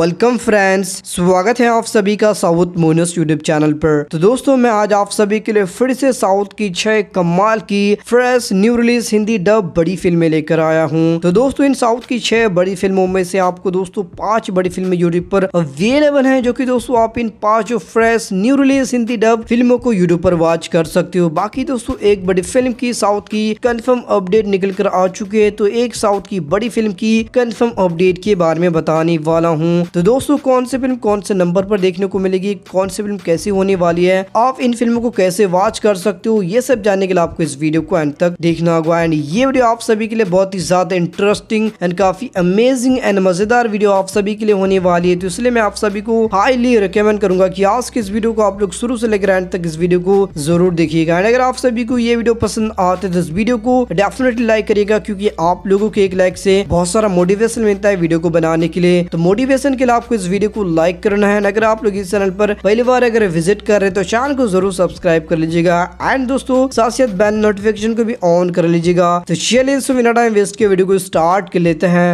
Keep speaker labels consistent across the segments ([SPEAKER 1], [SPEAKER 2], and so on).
[SPEAKER 1] welcome friends स्वागत है आप सभी का साउथ मोनस यूट्यूब चैनल पर तो दोस्तों मैं आज आप सभी के लिए फिर से साउथ की छह कमाल की fresh new release Hindi dub बड़ी फिल्में लेकर आया हूँ तो दोस्तों इन साउथ की छह बड़ी फिल्मों में से आपको दोस्तों पांच बड़ी फिल्में यूट्यूब पर अवेलेबल है जो की दोस्तों आप इन पांच fresh new release Hindi dub फिल्मों को यूट्यूब पर वॉच कर सकते हो बाकी दोस्तों एक बड़ी फिल्म की साउथ की कन्फर्म अपडेट निकल कर आ चुकी है तो एक साउथ की बड़ी फिल्म की कन्फर्म अपडेट के बारे में बताने वाला हूँ तो दोस्तों कौन सी फिल्म कौन से नंबर पर देखने को मिलेगी कौन सी फिल्म कैसी होने वाली है आप इन फिल्मों को कैसे वॉच कर सकते हो ये सब जानने के लिए आपको इस वीडियो को एंड तक देखना होगा एंड ये वीडियो आप सभी के लिए बहुत ही ज्यादा इंटरेस्टिंग एंड काफी अमेजिंग एंड मजेदार वीडियो आप सभी के लिए होने वाली है तो इसलिए मैं आप सभी को हाईली रिकमेंड करूंगा की आज के इस वीडियो को आप लोग शुरू से लेकर एंड तक इस वीडियो को जरूर देखिएगा एंड अगर आप सभी को ये वीडियो पसंद आते तो इस वीडियो को डेफिनेटली लाइक करिएगा क्योंकि आप लोगों के एक लाइक से बहुत सारा मोटिवेशन मिलता है वीडियो को बनाने के लिए तो मोटिवेशन के लिए आपको इस वीडियो को लाइक करना है अगर आप लोग इस चैनल पर पहली बार अगर विजिट कर रहे तो चैनल को जरूर सब्सक्राइब कर लीजिएगा एंड दोस्तों साथ साथ बैल नोटिफिकेशन को भी ऑन कर लीजिएगा तो चलिए टाइम वेस्ट के वीडियो को स्टार्ट कर लेते हैं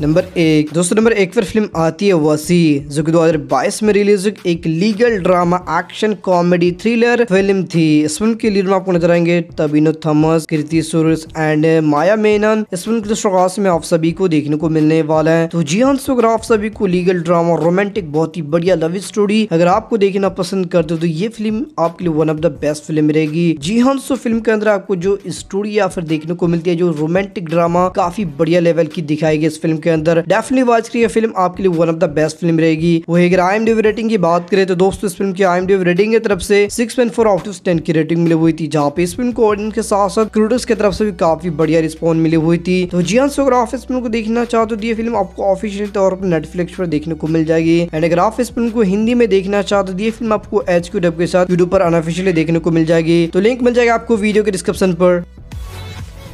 [SPEAKER 1] नंबर एक दोस्तों नंबर एक पर फिल्म आती है वसी जो कि 2022 में रिलीज हुई एक legal drama action comedy thriller फिल्म थी इस फिल्म के लीड में आपको नजर आएंगे तबिनो थमस कृति सुरस एंड माया मेनन इस फिल्म के तो शोकाश में आप सभी को देखने को मिलने वाला है तो जी हाँ दोस्तों अगर आप सभी को लीगल ड्रामा रोमांटिक बहुत ही बढ़िया लव स्टोरी अगर आपको देखना पसंद करते हो तो ये फिल्म आपके लिए वन ऑफ द बेस्ट फिल्म रहेगी जी हाँ दोस्तों फिल्म के अंदर आपको जो स्टोरी या फिर देखने को मिलती है जो रोमांटिक ड्रामा काफी बढ़िया लेवल की दिखाई गई इस फिल्म के अंदर डेफिनेटली वॉच करिए फिल्म आपके लिए वन ऑफ द बेस्ट फिल्म रहेगी वही अगर आई एम रेटिंग की बात करें तो दोस्तों इस फिल्म की आई एम रेटिंग की तरफ से सिक्स पॉइंट फोर टेन की रेटिंग मिली हुई थी जहाँ पे इस फिल्म को ऑडियंस के साथ साथ क्रूडर्स की तरफ से भी काफी बढ़िया रिस्पॉन्स मिली हुई थी तो जी हाँ अगर आप इस फिल्म को देखना चाहते तो ये फिल्म आपको ऑफिशियल तौर पर नेटफ्लिक्स पर देखने को मिल जाएगी एंड अगर आप इस फिल्म को हिंदी में देखना चाहते तो ये फिल्म आपको एच के साथ यूट्यूब पर अनऑफिशियली देखने को मिल जाएगी तो लिंक मिल जाएगा आपको वीडियो के डिस्क्रिप्शन पर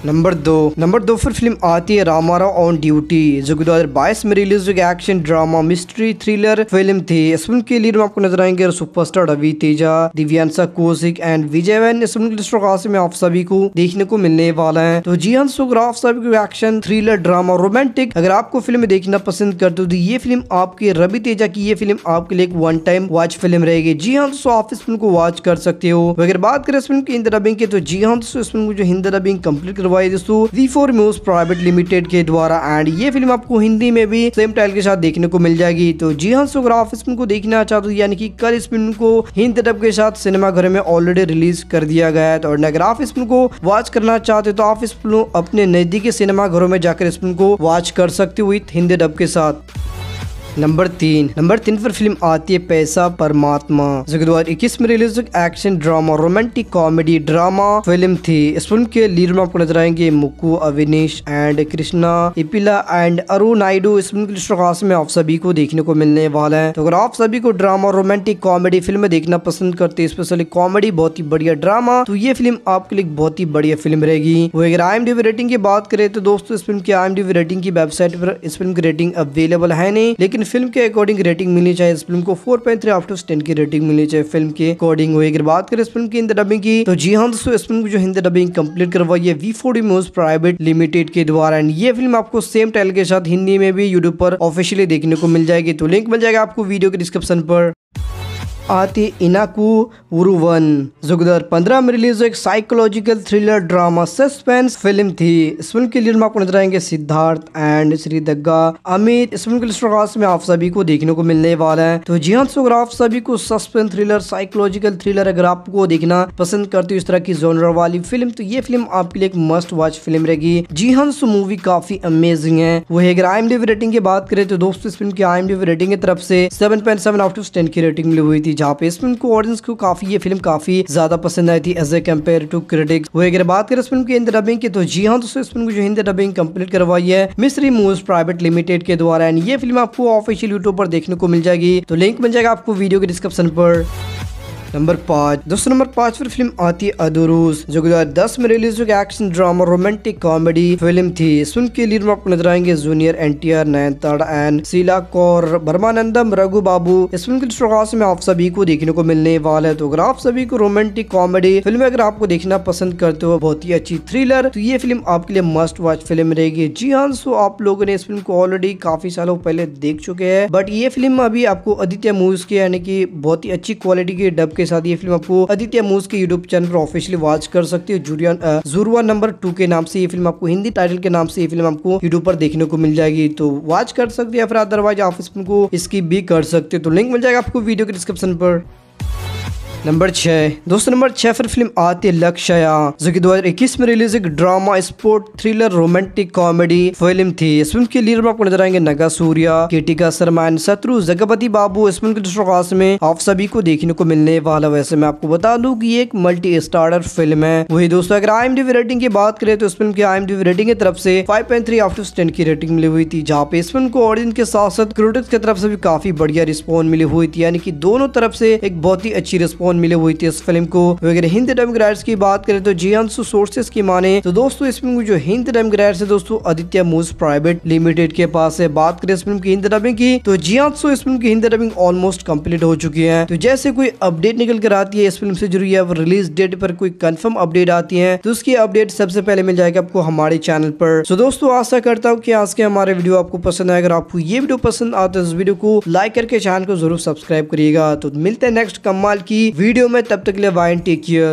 [SPEAKER 1] नंबर दो नंबर दो पर फिल्म आती है रामारा ऑन ड्यूटी जो कि 2022 में रिलीज हुई एक्शन ड्रामा मिस्ट्री थ्रिलर फिल्म थी इस फिल्म के लीड में आपको नजर आएंगे सुपरस्टार रवि तेजा दिव्यांशा कोशिक एंड विजय इस फिल्म के लिस्ट में आप सभी को देखने को मिलने वाला है तो जी हंस हाँ आप सभी को एक्शन थ्रिलर ड्रामा रोमांटिक अगर आपको फिल्म देखना पसंद करते हो तो ये फिल्म आपके रवि तेजा की ये फिल्म आपके लिए एक वन टाइम वॉच फिल्म रहेगी जी हाँ दोस्तों आप इस फिल्म को वॉच कर सकते हो अगर बात करें इस फिल्म की हिंदी रबिंग की तो जी हाँ दोस्तों इस फिल्म को जो हिंदी डबिंग कम्प्लीट करवाई G four muse private limited के द्वारा एंड ये फिल्म आपको हिंदी में भी सेम टाइटल के साथ देखने को मिल जाएगी तो जी हाँ अगर आप इस फिल्म को देखना चाहते हो यानी कि कल इस फिल्म को हिंद टब के साथ सिनेमाघर में ऑलरेडी रिलीज कर दिया गया है तो अगर आप इस फिल्म को वॉच करना चाहते तो आप इस फिल्म अपने नजदीकी सिनेमा घरों में जाकर इस फिल्म को वॉच कर सकते हो विथ हिंदी डब के साथ नंबर तीन नंबर तीन पर फिल्म आती है पैसा परमात्मा जो कि दो हजार इक्कीस में release action drama romantic comedy drama फिल्म थी इस फिल्म के लीड में आपको नजर आएंगे मुक्कू अविनीश एंड कृष्णा इपिला एंड अरुण नायडू इस फिल्म के खास में आप सभी को देखने को मिलने वाला है तो अगर आप सभी को ड्रामा रोमांटिक कॉमेडी फिल्म देखना पसंद करते स्पेशली कॉमेडी बहुत ही बढ़िया ड्रामा तो ये फिल्म आपके लिए बहुत ही बढ़िया फिल्म रहेगी वो अगर आई एम रेटिंग की बात करें तो दोस्तों इस फिल्म की आई एम रेटिंग की वेबसाइट पर इस फिल्म की रेटिंग अवेलेबल है नहीं लेकिन लेकिन फिल्म के अकॉर्डिंग रेटिंग मिलनी चाहिए इस फिल्म को four point three out ten की रेटिंग मिलनी चाहिए फिल्म के अकॉर्डिंग हुई अगर बात करें इस फिल्म की हिंदी डबिंग की तो जी हाँ दोस्तों इस फिल्म की जो हिंदी डबिंग कंप्लीट करवाई है वी फोर्टी प्राइवेट लिमिटेड के द्वारा एंड ये फिल्म आपको सेम टाइल के साथ हिंदी में भी यूट्यूब पर ऑफिशियली देखने को मिल जाएगी तो लिंक मिल जाएगा आपको वीडियो के डिस्क्रिप्शन पर आती इनाकू उरुवन जो दो पंद्रह में रिलीज एक साइकोलॉजिकल थ्रिलर ड्रामा सस्पेंस फिल्म थी इस फिल्म के लिए आपको नजर आएंगे सिद्धार्थ एंड श्री दग्गा अमित इस फिल्म के लिस्ट में आप सभी को देखने को मिलने वाला है तो जी हाँ अगर आप सभी को सस्पेंस थ्रिलर साइकोलॉजिकल थ्रिलर अगर आपको देखना पसंद करती हो इस तरह की जोनर वाली फिल्म तो ये फिल्म आपके लिए एक मस्ट वॉच फिल्म रहेगी जी हाँ मूवी काफी अमेजिंग है वही अगर आई एम रेटिंग की बात करें तो दोस्तों इस फिल्म की आई रेटिंग की तरफ से seven point seven out of ten की रेटिंग मिली हुई थी जहाँ पे इस फिल्म को ऑडियंस को काफी ये फिल्म काफी ज्यादा पसंद आई थी as a compare to critics वही अगर बात करें इस फिल्म की हिंदी डबिंग की तो जी हाँ दोस्तों इस फिल्म को जो हिंदी डबिंग कम्प्लीट करवाई है मिस्री मूव्स प्राइवेट लिमिटेड के द्वारा एंड ये फिल्म आपको ऑफिशियल यूट्यूब पर देखने को मिल जाएगी तो लिंक मिल जाएगा आपको वीडियो के डिस्क्रिप्शन पर नंबर पाँच दोस्तों नंबर पाँच पर फिल्म आती है अदरूस जो दो दस में रिलीज हो एक्शन ड्रामा रोमांटिक कॉमेडी फिल्म थी इस फिल्म के लीड में आपको नजर आएंगे junior N T R Nayanthara and Sheela Kaur Brahmanandam Raghu Babu इस फिल्म के में आप सभी को देखने को मिलने वाला है तो अगर आप सभी को रोमांटिक कॉमेडी फिल्म अगर आपको देखना पसंद करते हो बहुत ही अच्छी थ्रिलर तो ये फिल्म आपके लिए मस्ट वॉच फिल्म रहेगी जी हाँ सो आप लोगों ने इस फिल्म को ऑलरेडी काफी सालों पहले देख चुके हैं बट ये फिल्म अभी आपको आदित्य मूवीज के यानी कि बहुत ही अच्छी क्वालिटी के डब के साथ ये फिल्म आपको आदित्य मूज के यूट्यूब चैनल पर ऑफिशियली वॉच कर सकते हो जूरियन जुरवा नंबर टू के नाम से ये फिल्म आपको हिंदी टाइटल के नाम से ये फिल्म आपको यूट्यूब पर देखने को मिल जाएगी तो वॉच कर सकते हो या फिर अदरवाइज आप इसको स्किप भी कर सकते हो तो लिंक मिल जाएगा आपको वीडियो के डिस्क्रिप्शन पर नंबर छः दोस्तों नंबर छः फिर फिल्म आती है लक्ष्या जो कि 2021 में रिलीज एक drama sport thriller romantic comedy फिल्म थी इस फिल्म के लीडर आपको नजर आएंगे नगा सूर्या केटिका सरमान शत्रु जगपति बाबू इस फिल्म के दूसरों में आप सभी को देखने को मिलने वाला वैसे मैं आपको बता दूँ की एक मल्टी स्टारर फिल्म है वही दोस्तों अगर आई रेटिंग की बात करें तो इस फिल्म की आई रेटिंग की तरफ से फाइव पॉइंट थ्री टेन की रेटिंग मिली हुई थी जहाँ पे इस फिल्म को ऑडियंस के साथ साथ क्रिटिक्स की तरफ से भी काफी बढ़िया रिस्पॉन्स मिली हुई थी यानी कि दोनों तरफ से एक बहुत ही अच्छी रिस्पॉन्स कौन मिले हुई थी इस फिल्म को अगर हिंद डबिंग की बात करें तो जी अंसु सोर्सेस की माने तो दोस्तों इस फिल्म जो हिंद डबिंग है दोस्तों आदित्य मूज प्राइवेट लिमिटेड के पास है बात करें इस फिल्म की हिंद डबिंग की तो जी अंसु इस फिल्म की हिंद डबिंग ऑलमोस्ट कम्प्लीट हो चुकी है तो जैसे कोई अपडेट निकल कर आती है इस फिल्म से जुड़ी अब रिलीज डेट पर कोई कंफर्म अपडेट आती है तो उसकी अपडेट सबसे पहले मिल जाएगा आपको हमारे चैनल पर तो दोस्तों आशा करता हूँ कि आज के हमारे वीडियो आपको पसंद आए अगर आपको ये वीडियो पसंद आता है तो इस वीडियो को लाइक करके चैनल को जरूर सब्सक्राइब करिएगा तो मिलते हैं नेक्स्ट कमाल की वीडियो में तब तक के लिए वाइन टेक केयर